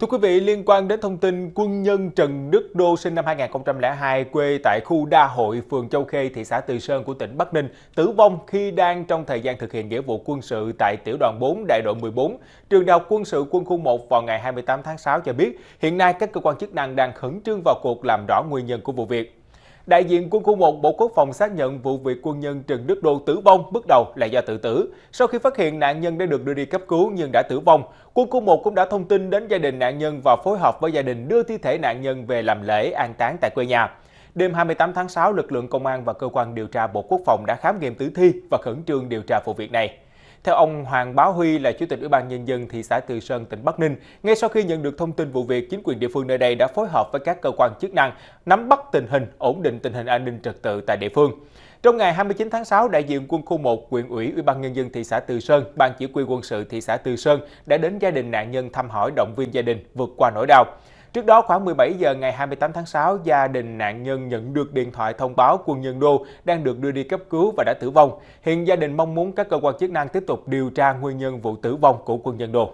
Thưa quý vị, liên quan đến thông tin quân nhân Trần Đức Đô sinh năm 2002 quê tại khu Đa Hội, phường Châu Khê, thị xã Từ Sơn của tỉnh Bắc Ninh tử vong khi đang trong thời gian thực hiện nghĩa vụ quân sự tại Tiểu đoàn 4, Đại đội 14, Trường đào Quân sự Quân khu 1 vào ngày 28 tháng 6 cho biết, hiện nay các cơ quan chức năng đang khẩn trương vào cuộc làm rõ nguyên nhân của vụ việc. Đại diện quân khu 1 Bộ Quốc phòng xác nhận vụ việc quân nhân Trần Đức Đô tử vong bước đầu là do tự tử. Sau khi phát hiện nạn nhân đã được đưa đi cấp cứu nhưng đã tử vong, quân khu 1 cũng đã thông tin đến gia đình nạn nhân và phối hợp với gia đình đưa thi thể nạn nhân về làm lễ an táng tại quê nhà. Đêm 28 tháng 6, lực lượng công an và cơ quan điều tra Bộ Quốc phòng đã khám nghiệm tử thi và khẩn trương điều tra vụ việc này. Theo ông Hoàng Bá Huy là Chủ tịch Ủy ban Nhân dân thị xã Từ Sơn, tỉnh Bắc Ninh, ngay sau khi nhận được thông tin vụ việc, chính quyền địa phương nơi đây đã phối hợp với các cơ quan chức năng nắm bắt tình hình, ổn định tình hình an ninh trật tự tại địa phương. Trong ngày 29 tháng 6, đại diện quân khu 1, quyền ủy, ủy ban nhân dân thị xã Từ Sơn, ban chỉ huy quân sự thị xã Từ Sơn đã đến gia đình nạn nhân thăm hỏi động viên gia đình vượt qua nỗi đau. Trước đó khoảng 17 giờ ngày 28 tháng 6, gia đình nạn nhân nhận được điện thoại thông báo quân nhân đô đang được đưa đi cấp cứu và đã tử vong. Hiện gia đình mong muốn các cơ quan chức năng tiếp tục điều tra nguyên nhân vụ tử vong của quân nhân đô.